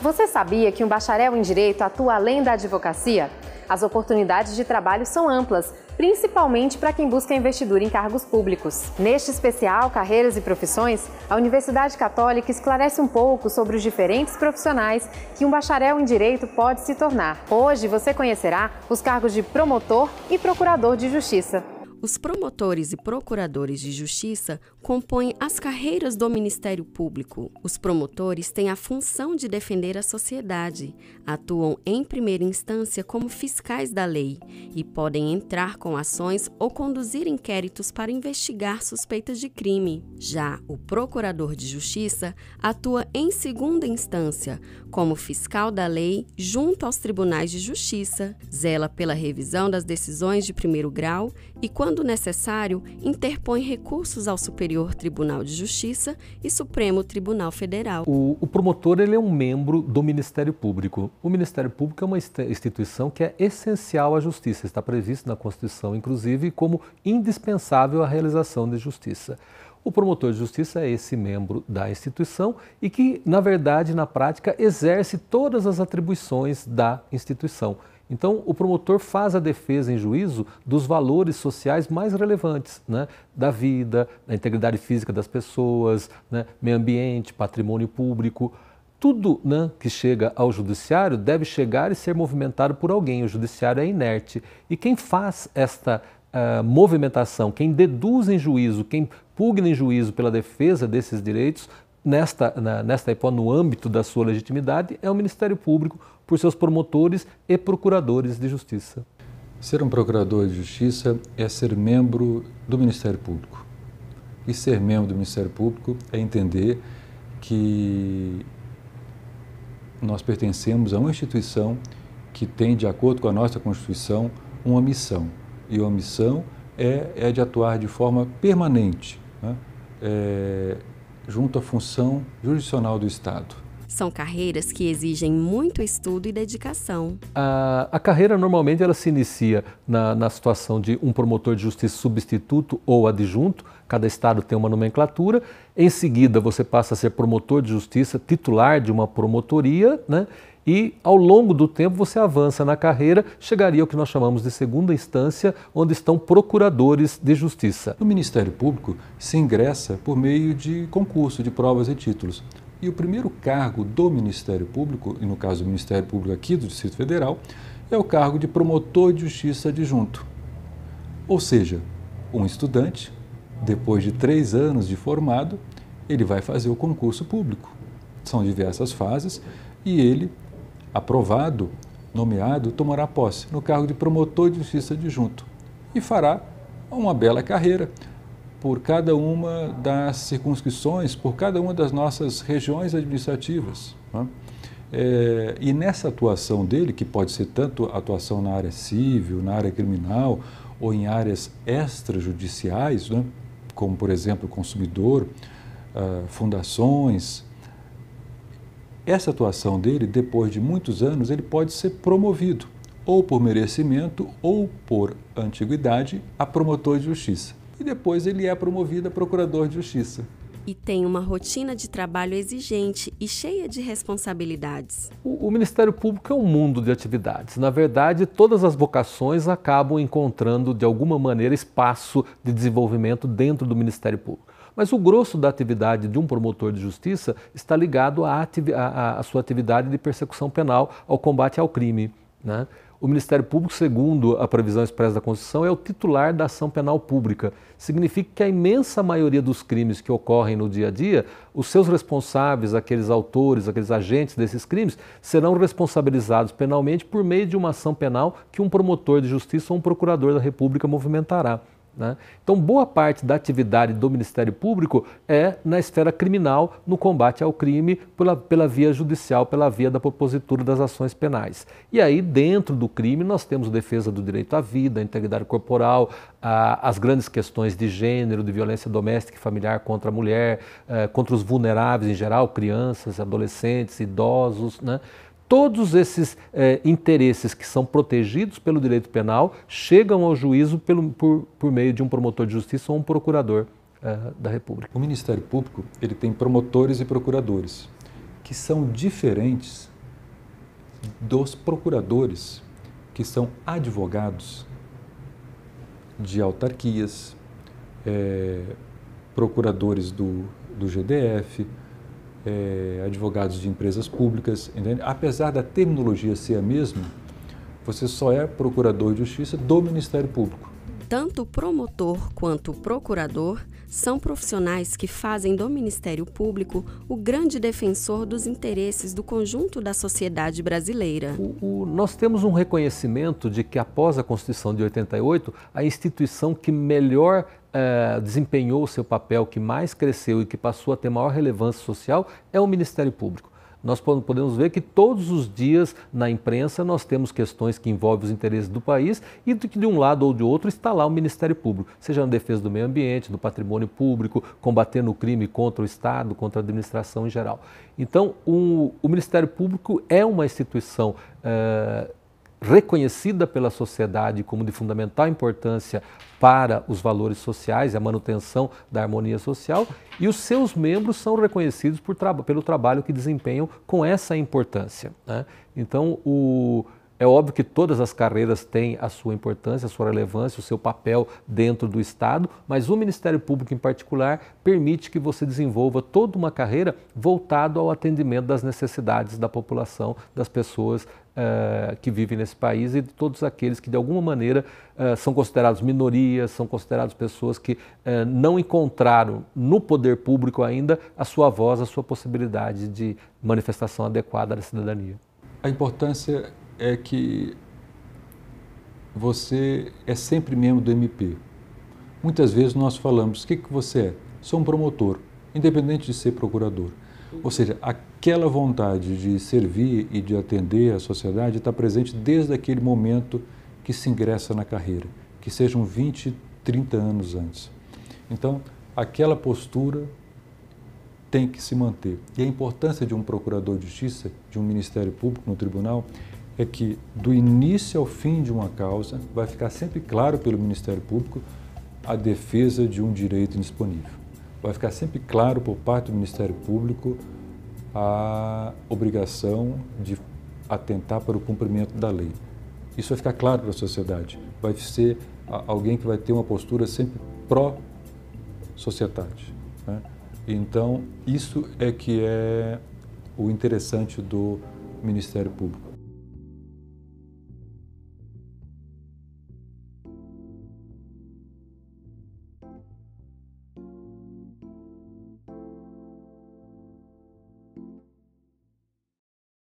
Você sabia que um bacharel em direito atua além da advocacia? As oportunidades de trabalho são amplas, principalmente para quem busca investidura em cargos públicos. Neste especial Carreiras e Profissões, a Universidade Católica esclarece um pouco sobre os diferentes profissionais que um bacharel em direito pode se tornar. Hoje você conhecerá os cargos de promotor e procurador de justiça. Os promotores e procuradores de justiça compõem as carreiras do Ministério Público. Os promotores têm a função de defender a sociedade, atuam em primeira instância como fiscais da lei e podem entrar com ações ou conduzir inquéritos para investigar suspeitas de crime. Já o procurador de justiça atua em segunda instância como fiscal da lei junto aos tribunais de justiça, zela pela revisão das decisões de primeiro grau e quando quando necessário, interpõe recursos ao Superior Tribunal de Justiça e Supremo Tribunal Federal. O, o promotor ele é um membro do Ministério Público. O Ministério Público é uma instituição que é essencial à justiça, está previsto na Constituição, inclusive, como indispensável à realização de justiça. O promotor de justiça é esse membro da instituição e que, na verdade, na prática, exerce todas as atribuições da instituição então, o promotor faz a defesa em juízo dos valores sociais mais relevantes, né? da vida, da integridade física das pessoas, né? meio ambiente, patrimônio público. Tudo né, que chega ao judiciário deve chegar e ser movimentado por alguém. O judiciário é inerte. E quem faz esta uh, movimentação, quem deduz em juízo, quem pugna em juízo pela defesa desses direitos, nesta, na, nesta hipótese, no âmbito da sua legitimidade, é o Ministério Público, por seus promotores e procuradores de justiça. Ser um procurador de justiça é ser membro do Ministério Público. E ser membro do Ministério Público é entender que nós pertencemos a uma instituição que tem, de acordo com a nossa Constituição, uma missão. E a missão é, é de atuar de forma permanente. Né? É, junto à função jurisdicional do Estado. São carreiras que exigem muito estudo e dedicação. A, a carreira normalmente ela se inicia na, na situação de um promotor de justiça substituto ou adjunto, cada estado tem uma nomenclatura. Em seguida, você passa a ser promotor de justiça, titular de uma promotoria, né? e ao longo do tempo você avança na carreira, chegaria ao que nós chamamos de segunda instância, onde estão procuradores de justiça. No Ministério Público se ingressa por meio de concurso, de provas e títulos. E o primeiro cargo do Ministério Público, e no caso do Ministério Público aqui do Distrito Federal, é o cargo de promotor de justiça adjunto. Ou seja, um estudante, depois de três anos de formado, ele vai fazer o concurso público. São diversas fases e ele aprovado, nomeado, tomará posse no cargo de promotor de justiça adjunto e fará uma bela carreira por cada uma das circunscrições, por cada uma das nossas regiões administrativas. Né? É, e nessa atuação dele, que pode ser tanto atuação na área civil, na área criminal ou em áreas extrajudiciais, né? como por exemplo consumidor, uh, fundações, essa atuação dele, depois de muitos anos, ele pode ser promovido, ou por merecimento ou por antiguidade, a promotor de justiça. E depois ele é promovido a procurador de justiça e tem uma rotina de trabalho exigente e cheia de responsabilidades. O, o, Ministério Público é um mundo de atividades. Na verdade, todas as vocações acabam encontrando, de alguma maneira, espaço de desenvolvimento dentro do Ministério Público. Mas o grosso da atividade de um promotor de justiça está ligado à, ativi à, à sua atividade de persecução penal, ao combate ao crime. Né? O Ministério Público, segundo a previsão expressa da Constituição, é o titular da ação penal pública. Significa que a imensa maioria dos crimes que ocorrem no dia a dia, os seus responsáveis, aqueles autores, aqueles agentes desses crimes, serão responsabilizados penalmente por meio de uma ação penal que um promotor de justiça ou um procurador da República movimentará. Né? Então, boa parte da atividade do Ministério Público é na esfera criminal, no combate ao crime pela, pela via judicial, pela via da propositura das ações penais. E aí, dentro do crime, nós temos defesa do direito à vida, à integridade corporal, a, as grandes questões de gênero, de violência doméstica e familiar contra a mulher, eh, contra os vulneráveis em geral, crianças, adolescentes, idosos. Né? todos esses é, interesses que são protegidos pelo direito penal chegam ao juízo pelo, por, por meio de um promotor de justiça ou um procurador é, da República. O Ministério Público ele tem promotores e procuradores que são diferentes dos procuradores que são advogados de autarquias, é, procuradores do, do GDF, é, advogados de empresas públicas, entende? apesar da terminologia ser a mesma, você só é procurador de justiça do Ministério Público. Tanto promotor quanto procurador são profissionais que fazem do Ministério Público o grande defensor dos interesses do conjunto da sociedade brasileira. O, o, nós temos um reconhecimento de que, após a Constituição de 88, a instituição que melhor eh, desempenhou o seu papel, que mais cresceu e que passou a ter maior relevância social é o Ministério Público nós podemos ver que todos os dias na imprensa nós temos questões que envolvem os interesses do país e de que de um lado ou de outro está lá o Ministério Público, seja na defesa do meio ambiente, do patrimônio público, combatendo o crime contra o Estado, contra a administração em geral. Então, o, o Ministério Público é uma instituição uh, reconhecida pela sociedade como de fundamental importância para os valores sociais e a manutenção da harmonia social, e os seus membros são reconhecidos por, pelo trabalho que desempenham com essa importância. Né? Então, o, é óbvio que todas as carreiras têm a sua importância, a sua relevância, o seu papel dentro do Estado, mas o Ministério Público em particular permite que você desenvolva toda uma carreira voltada ao atendimento das necessidades da população, das pessoas Uh, que vivem nesse país e de todos aqueles que, de alguma maneira, uh, são considerados minorias, são considerados pessoas que uh, não encontraram no poder público ainda a sua voz, a sua possibilidade de manifestação adequada da cidadania. A importância é que você é sempre membro do MP. Muitas vezes nós falamos: o que, que você é? Sou um promotor, independente de ser procurador. Ou seja, aquela vontade de servir e de atender a sociedade está presente desde aquele momento que se ingressa na carreira, que sejam 20, 30 anos antes. Então, aquela postura tem que se manter. E a importância de um procurador de justiça, de um Ministério Público no tribunal, é que do início ao fim de uma causa vai ficar sempre claro pelo Ministério Público a defesa de um direito indisponível. Vai ficar sempre claro por parte do Ministério Público a obrigação de atentar para o cumprimento da lei. Isso vai ficar claro para a sociedade. Vai ser alguém que vai ter uma postura sempre pró-sociedade. Né? Então, isso é que é o interessante do Ministério Público.